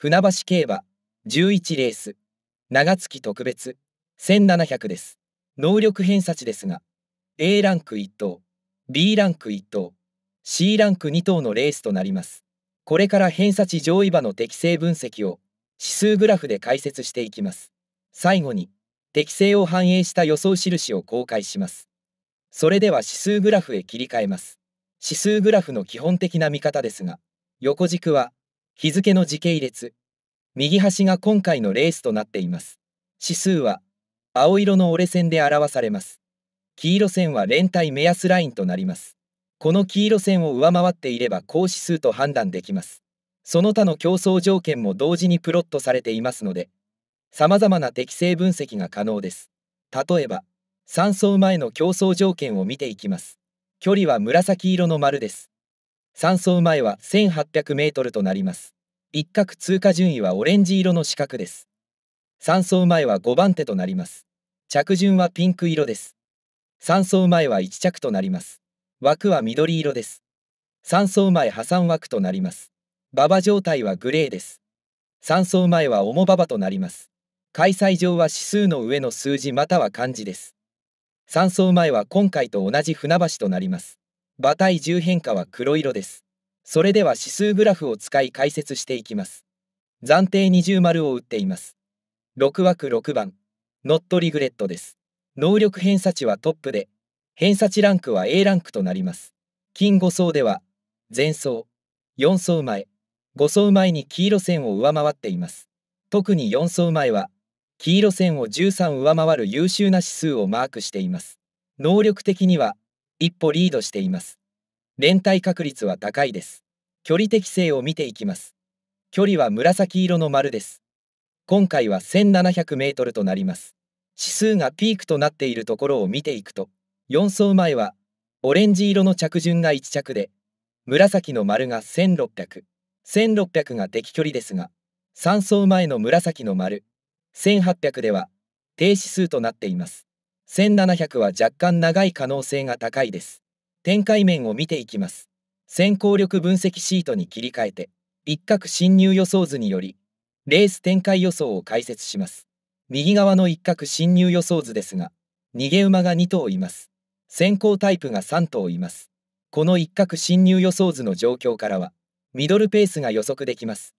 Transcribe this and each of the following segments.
船橋競馬11レース長月特別1700です能力偏差値ですが A ランク1等 B ランク1等 C ランク2等のレースとなりますこれから偏差値上位馬の適正分析を指数グラフで解説していきます最後に適正を反映した予想印を公開しますそれでは指数グラフへ切り替えます指数グラフの基本的な見方ですが横軸は日付の時系列、右端が今回のレースとなっています。指数は、青色の折れ線で表されます。黄色線は連帯目安ラインとなります。この黄色線を上回っていれば高指数と判断できます。その他の競争条件も同時にプロットされていますので、様々な適正分析が可能です。例えば、3走前の競争条件を見ていきます。距離は紫色の丸です。山荘前は1800メートルとなります。一角通過順位はオレンジ色の四角です。3走前は5番手となります。着順はピンク色です。3走前は1着となります。枠は緑色です。3走前破産枠となります。馬場状態はグレーです。3走前は重馬場となります。開催場は指数の上の数字または漢字です。3走前は今回と同じ船橋となります。馬体重変化は黒色です。それでは指数グラフを使い解説していきます。暫定二重丸を打っています。6枠6番、ノットリグレットです。能力偏差値はトップで、偏差値ランクは A ランクとなります。金5層では、前層、4層前、5層前に黄色線を上回っています。特に4層前は、黄色線を13上回る優秀な指数をマークしています。能力的には、一歩リードしています。連帯確率は高いです。距離適性を見ていきます。距離は紫色の丸です。今回は1700メートルとなります。指数がピークとなっているところを見ていくと、4走前はオレンジ色の着順が1着で、紫の丸が1600、1600が適距離ですが、3走前の紫の丸、1800では低指数となっています。1700は若干長い可能性が高いです。展開面を見ていきます。先行力分析シートに切り替えて、一角侵入予想図により、レース展開予想を解説します。右側の一角侵入予想図ですが、逃げ馬が2頭います。先行タイプが3頭います。この一角侵入予想図の状況からは、ミドルペースが予測できます。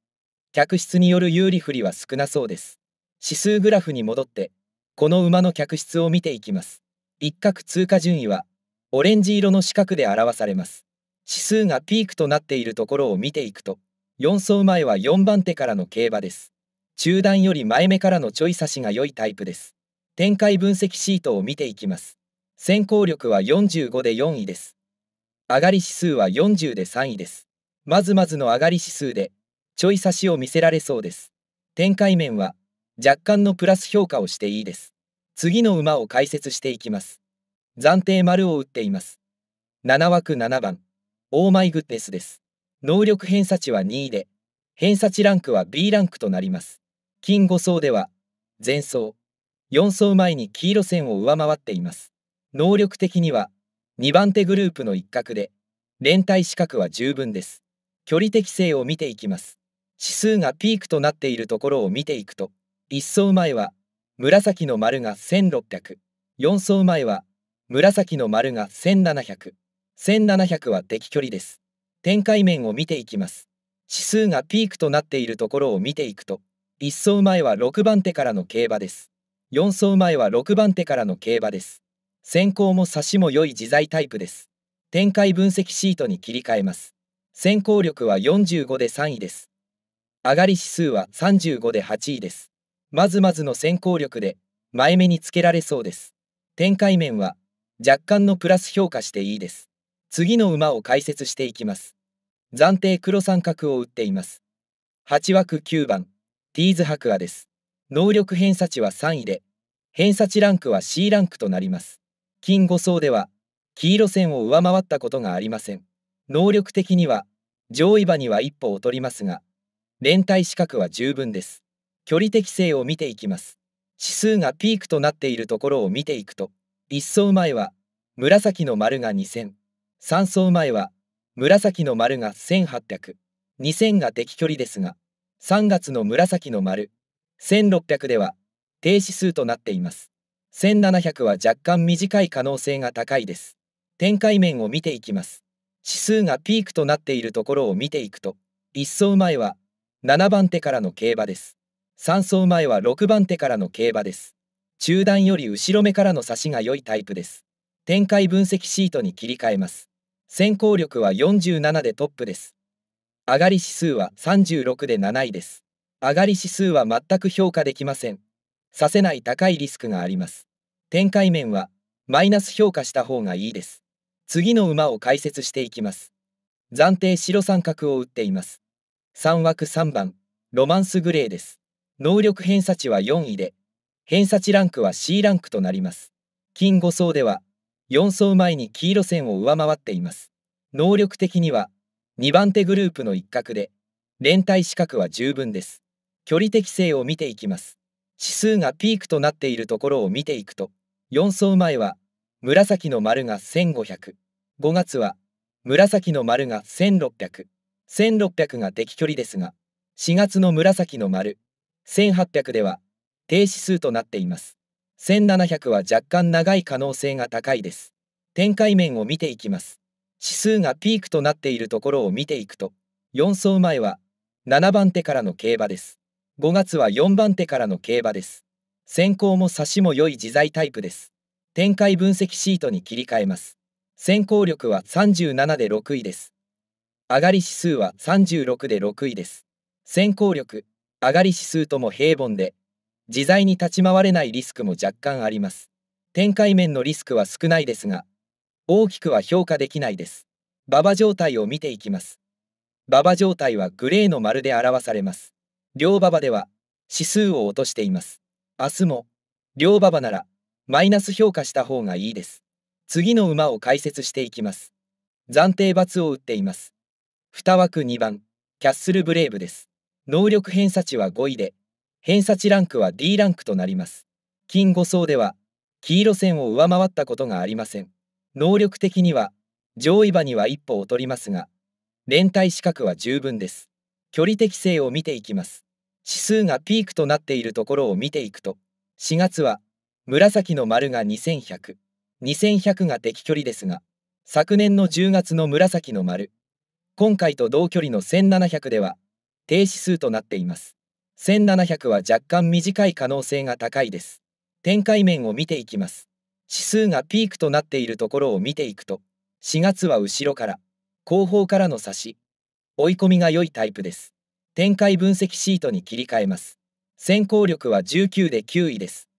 客室による有利不利は少なそうです。指数グラフに戻って、この馬の客室を見ていきます。一角通過順位は、オレンジ色の四角で表されます。指数がピークとなっているところを見ていくと、4走前は4番手からの競馬です。中段より前目からのちょい差しが良いタイプです。展開分析シートを見ていきます。先行力は45で4位です。上がり指数は40で3位です。まずまずの上がり指数で、ちょい差しを見せられそうです。展開面は、若干のプラス評価をしていいです。次の馬を解説していきます。暫定丸を打っています。7枠7番、オーマイグッデスです。能力偏差値は2位で、偏差値ランクは B ランクとなります。金5層では、前走、4走前に黄色線を上回っています。能力的には、2番手グループの一角で、連帯資格は十分です。距離適性を見ていきます。指数がピークとなっているところを見ていくと、1層前は紫の丸が1600、4層前は紫の丸が1700、1700は敵距離です。展開面を見ていきます。指数がピークとなっているところを見ていくと、1走前は6番手からの競馬です。4走前は6番手からの競馬です。先行も差しも良い自在タイプです。展開分析シートに切り替えます。先行力は45で3位です。上がり指数は35で8位です。まずまずの先行力で前目につけられそうです展開面は若干のプラス評価していいです次の馬を解説していきます暫定黒三角を打っています8枠9番ティーズ白亜です能力偏差値は3位で偏差値ランクは C ランクとなります金5層では黄色線を上回ったことがありません能力的には上位馬には一歩劣りますが連帯資格は十分です距離適性を見ていきます。指数がピークとなっているところを見ていくと、1層前は紫の丸が2000、3層前は紫の丸が1800、2000が適距離ですが、3月の紫の丸、1600では低指数となっています。1700は若干短い可能性が高いです。展開面を見ていきます。指数がピークとなっているところを見ていくと、1層前は7番手からの競馬です。3走前は6番手からの競馬です。中段より後ろ目からの差しが良いタイプです。展開分析シートに切り替えます。先行力は47でトップです。上がり指数は36で7位です。上がり指数は全く評価できません。させない高いリスクがあります。展開面はマイナス評価した方がいいです。次の馬を解説していきます。暫定白三角を打っています。3枠3番、ロマンスグレーです。能力偏差値は4位で、偏差値ランクは C ランクとなります。金5層では、4走前に黄色線を上回っています。能力的には、2番手グループの一角で、連帯資格は十分です。距離適性を見ていきます。指数がピークとなっているところを見ていくと、4走前は、紫の丸が1500、5月は、紫の丸が1600、1600が適距離ですが、4月の紫の丸、1800では低指数となっています。1700は若干長い可能性が高いです。展開面を見ていきます。指数がピークとなっているところを見ていくと、4走前は7番手からの競馬です。5月は4番手からの競馬です。先行も差しも良い自在タイプです。展開分析シートに切り替えます。先行力は37で6位です。上がり指数は36で6位です。先行力上がり指数とも平凡で、自在に立ち回れないリスクも若干あります。展開面のリスクは少ないですが、大きくは評価できないです。馬場状態を見ていきます。馬場状態はグレーの丸で表されます。両馬場では指数を落としています。明日も両馬場ならマイナス評価した方がいいです。次の馬を解説していきます。暫定罰を打っています。2枠2番、キャッスルブレイブです。能力偏差値は5位で、偏差値ランクは D ランクとなります。金5層では、黄色線を上回ったことがありません。能力的には、上位馬には一歩劣りますが、連帯資格は十分です。距離適性を見ていきます。指数がピークとなっているところを見ていくと、4月は、紫の丸が2100、2100が適距離ですが、昨年の10月の紫の丸、今回と同距離の1700では、低指数となっています。1700は若干短い可能性が高いです。展開面を見ていきます。指数がピークとなっているところを見ていくと、4月は後ろから、後方からの差し、追い込みが良いタイプです。展開分析シートに切り替えます。先行力は19で9位です。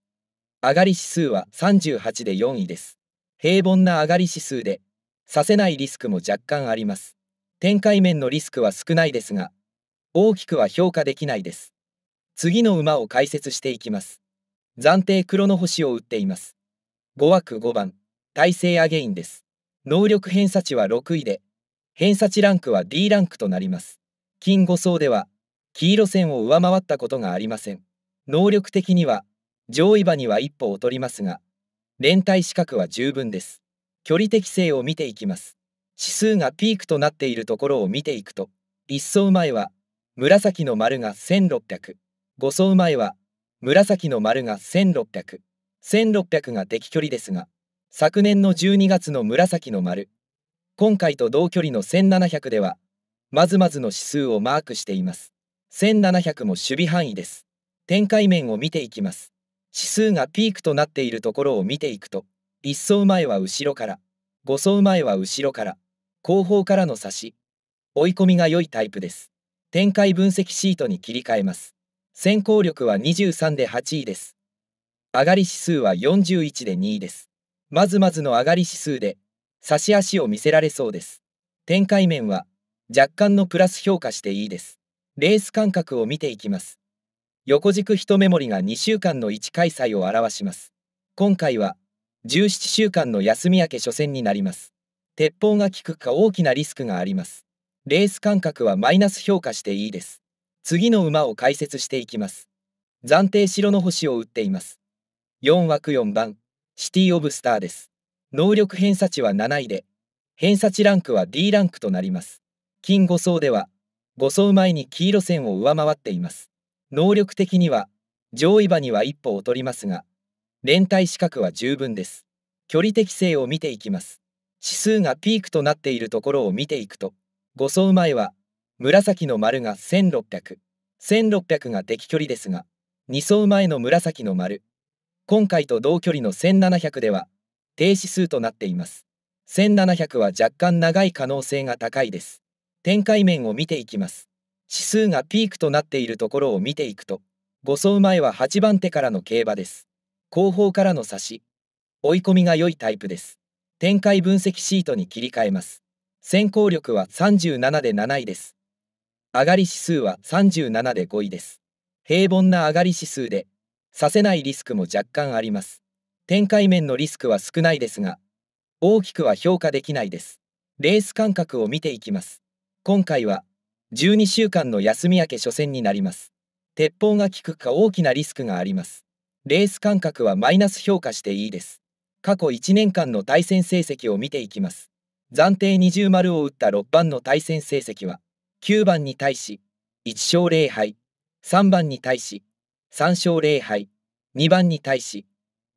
上がり指数は38で4位です。平凡な上がり指数で、させないリスクも若干あります。展開面のリスクは少ないですが、大きくは評価できないです。次の馬を解説していきます。暫定黒の星を打っています。5枠5番、体制アゲインです。能力偏差値は6位で、偏差値ランクは D ランクとなります。金5層では、黄色線を上回ったことがありません。能力的には、上位馬には一歩劣りますが、連帯資格は十分です。距離適性を見ていきます。指数がピークとなっているところを見ていくと、1層前は紫の丸が1600。5層前は、紫の丸が1600。1600が敵距離ですが、昨年の12月の紫の丸、今回と同距離の1700では、まずまずの指数をマークしています。1700も守備範囲です。展開面を見ていきます。指数がピークとなっているところを見ていくと、1層前は後ろから、5層前は後ろから、後方からの差し、追い込みが良いタイプです。展開分析シートに切り替えます。先行力は23で8位です。上がり指数は41で2位です。まずまずの上がり指数で、差し足を見せられそうです。展開面は、若干のプラス評価していいです。レース間隔を見ていきます。横軸一目盛りが2週間の1開催を表します。今回は、17週間の休み明け初戦になります。鉄砲が効くか大きなリスクがあります。レース間隔はマイナス評価していいです。次の馬を解説していきます。暫定白の星を打っています。4枠4番、シティ・オブ・スターです。能力偏差値は7位で、偏差値ランクは D ランクとなります。金5層では、5層前に黄色線を上回っています。能力的には、上位馬には一歩劣りますが、連帯資格は十分です。距離適性を見ていきます。指数がピークとなっているところを見ていくと、5層前は紫の丸が1600、1600が敵距離ですが、2走前の紫の丸、今回と同距離の1700では低指数となっています。1700は若干長い可能性が高いです。展開面を見ていきます。指数がピークとなっているところを見ていくと、5走前は8番手からの競馬です。後方からの差し、追い込みが良いタイプです。展開分析シートに切り替えます。先行力は37で7位です。上がり指数は37で5位です。平凡な上がり指数で、させないリスクも若干あります。展開面のリスクは少ないですが、大きくは評価できないです。レース間隔を見ていきます。今回は、12週間の休み明け初戦になります。鉄砲が効くか大きなリスクがあります。レース間隔はマイナス評価していいです。過去1年間の対戦成績を見ていきます。暫定二重丸を打った6番の対戦成績は9番に対し1勝0敗3番に対し3勝0敗2番に対し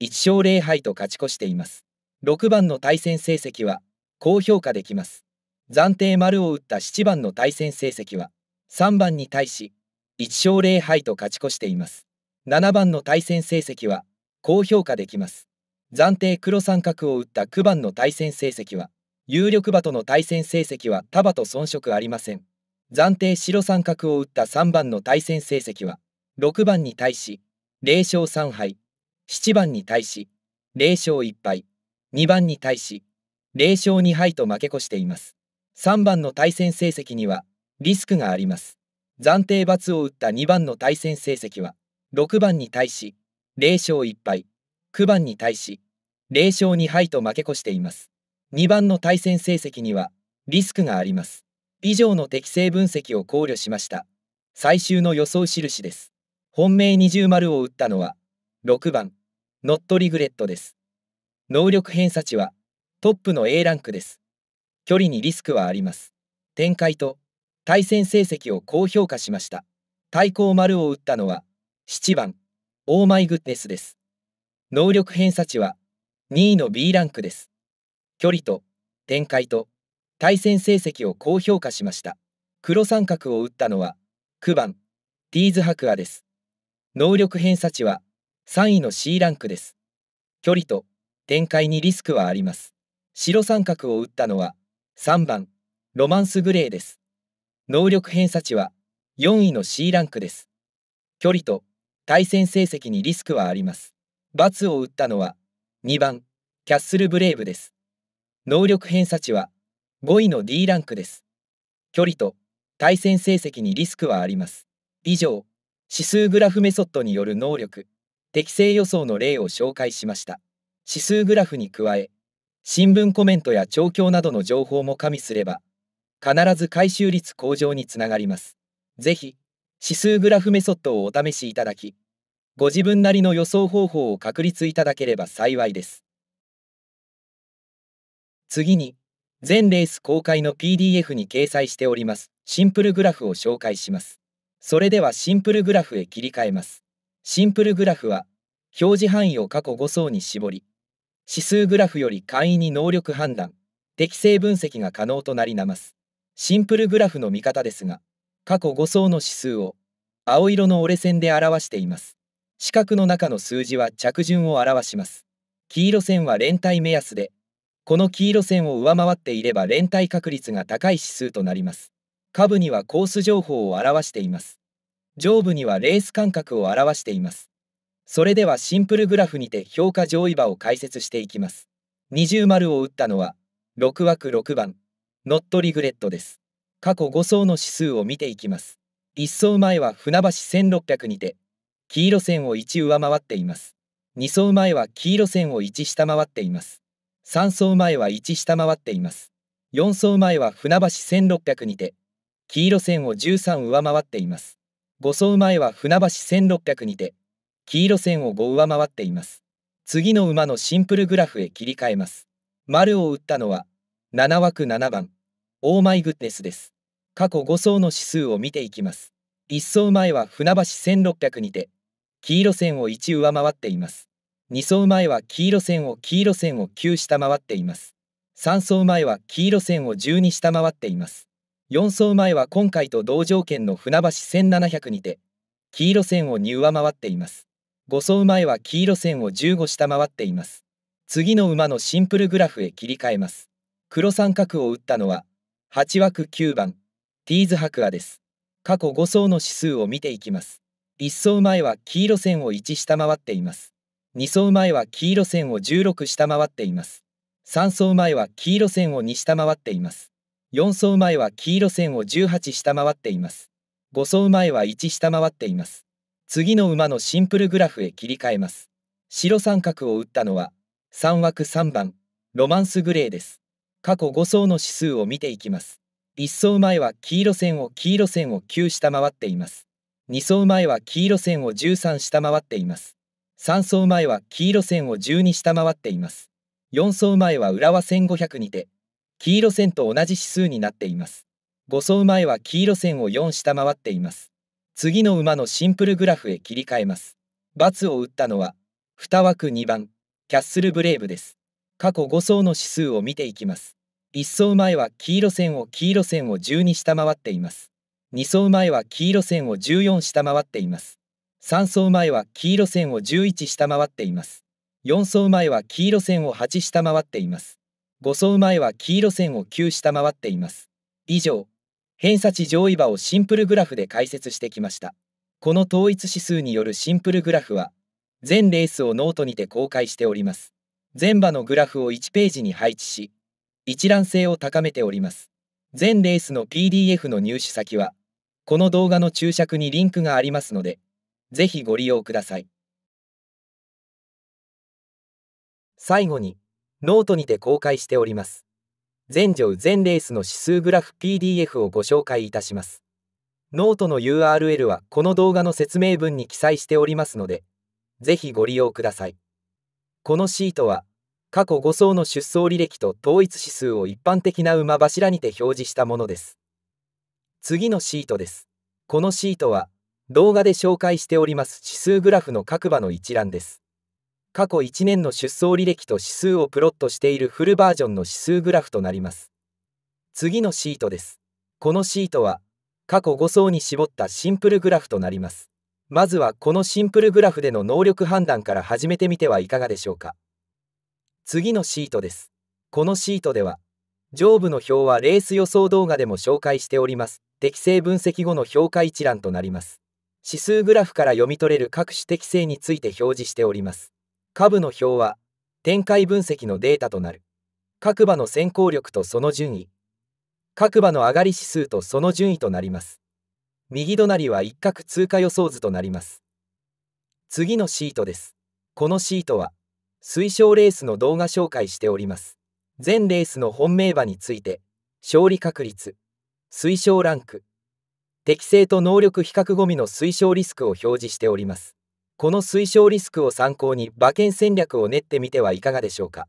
1勝0敗と勝ち越しています6番の対戦成績は高評価できます暫定丸を打った7番の対戦成績は3番に対し1勝0敗と勝ち越しています7番の対戦成績は高評価できます暫定黒三角を打った9番の対戦成績は有力馬との対戦成績は他馬と遜色ありません。暫定白三角を打った3番の対戦成績は、6番に対し、0勝3敗、7番に対し、0勝1敗、2番に対し、0勝2敗と負け越しています。3番の対戦成績には、リスクがあります。暫定罰を打った2番の対戦成績は、6番に対し、0勝1敗、9番に対し、0勝2敗と負け越しています。2番の対戦成績にはリスクがあります。以上の適正分析を考慮しました。最終の予想印です。本命二重丸を打ったのは6番ノットリグレットです。能力偏差値はトップの A ランクです。距離にリスクはあります。展開と対戦成績を高評価しました。対抗丸を打ったのは7番オーマイグッネスです。能力偏差値は2位の B ランクです。距離と展開と対戦成績を高評価しました黒三角を打ったのは9番ディーズ・ハクアです能力偏差値は3位の C ランクです距離と展開にリスクはあります白三角を打ったのは3番ロマンス・グレーです能力偏差値は4位の C ランクです距離と対戦成績にリスクはあります×を打ったのは2番キャッスル・ブレイブです能力偏差値は5位の D ランクです。距離と対戦成績にリスクはあります。以上、指数グラフメソッドによる能力、適正予想の例を紹介しました。指数グラフに加え、新聞コメントや調教などの情報も加味すれば、必ず回収率向上につながります。ぜひ、指数グラフメソッドをお試しいただき、ご自分なりの予想方法を確立いただければ幸いです。次に、全レース公開の PDF に掲載しておりますシンプルグラフを紹介します。それではシンプルグラフへ切り替えます。シンプルグラフは、表示範囲を過去5層に絞り、指数グラフより簡易に能力判断、適正分析が可能となりなます。シンプルグラフの見方ですが、過去5層の指数を青色の折れ線で表しています。四角の中の数字は着順を表します。黄色線は連帯目安で、この黄色線を上回っていれば連帯確率が高い指数となります。下部にはコース情報を表しています。上部にはレース間隔を表しています。それではシンプルグラフにて評価上位馬を解説していきます。二重丸を打ったのは、6枠6番、ノットリグレットです。過去5走の指数を見ていきます。1走前は船橋1600にて、黄色線を1上回っています。2走前は黄色線を1下回っています。3走前は1下回っています。4走前は船橋1600にて、黄色線を13上回っています。5走前は船橋1600にて、黄色線を5上回っています。次の馬のシンプルグラフへ切り替えます。丸を打ったのは、7枠7番、オーマイグッネスです。過去5走の指数を見ていきます。1走前は船橋1600にて、黄色線を1上回っています。2走前は黄色線を黄色線を9下回っています。3走前は黄色線を12下回っています。4走前は今回と同条件の船橋1700にて、黄色線を2上回っています。5走前は黄色線を15下回っています。次の馬のシンプルグラフへ切り替えます。黒三角を打ったのは、8枠9番、ティーズ白亜です。過去5走の指数を見ていきます。1走前は黄色線を1下回っています。2走前は黄色線を16下回っています。3走前は黄色線を2下回っています。4走前は黄色線を18下回っています。5走前は1下回っています。次の馬のシンプルグラフへ切り替えます。白三角を打ったのは、3枠3番、ロマンスグレーです。過去5走の指数を見ていきます。1走前は黄色線を黄色線を9下回っています。2走前は黄色線を13下回っています。3走前は黄色線を10に下回っています。4走前は浦和1500にて、黄色線と同じ指数になっています。5走前は黄色線を4下回っています。次の馬のシンプルグラフへ切り替えます。×を打ったのは、2枠2番、キャッスルブレイブです。過去5走の指数を見ていきます。1走前は黄色線を黄色線を10に下回っています。2走前は黄色線を14下回っています。3走前は黄色線を11下回っています。4走前は黄色線を8下回っています。5走前は黄色線を9下回っています。以上、偏差値上位場をシンプルグラフで解説してきました。この統一指数によるシンプルグラフは、全レースをノートにて公開しております。全場のグラフを1ページに配置し、一覧性を高めております。全レースの PDF の入手先は、この動画の注釈にリンクがありますので、ぜひご利用ください。最後に、ノートにて公開しております。全乗全レースの指数グラフ PDF をご紹介いたします。ノートの URL はこの動画の説明文に記載しておりますので、ぜひご利用ください。このシートは、過去5層の出走履歴と統一指数を一般的な馬柱にて表示したものです。次のシートです。このシートは、動画で紹介しております指数グラフの各場の一覧です。過去1年の出走履歴と指数をプロットしているフルバージョンの指数グラフとなります。次のシートです。このシートは、過去5層に絞ったシンプルグラフとなります。まずはこのシンプルグラフでの能力判断から始めてみてはいかがでしょうか。次のシートです。このシートでは、上部の表はレース予想動画でも紹介しております。適正分析後の評価一覧となります。指数グラフから読み取れる各種適性について表示しております。株の表は、展開分析のデータとなる。各場の先行力とその順位。各場の上がり指数とその順位となります。右隣は一角通貨予想図となります。次のシートです。このシートは、推奨レースの動画紹介しております。全レースの本命馬について、勝利確率、推奨ランク、適正と能力比較ゴミの推奨リスクを表示しております。この推奨リスクを参考に馬券戦略を練ってみてはいかがでしょうか。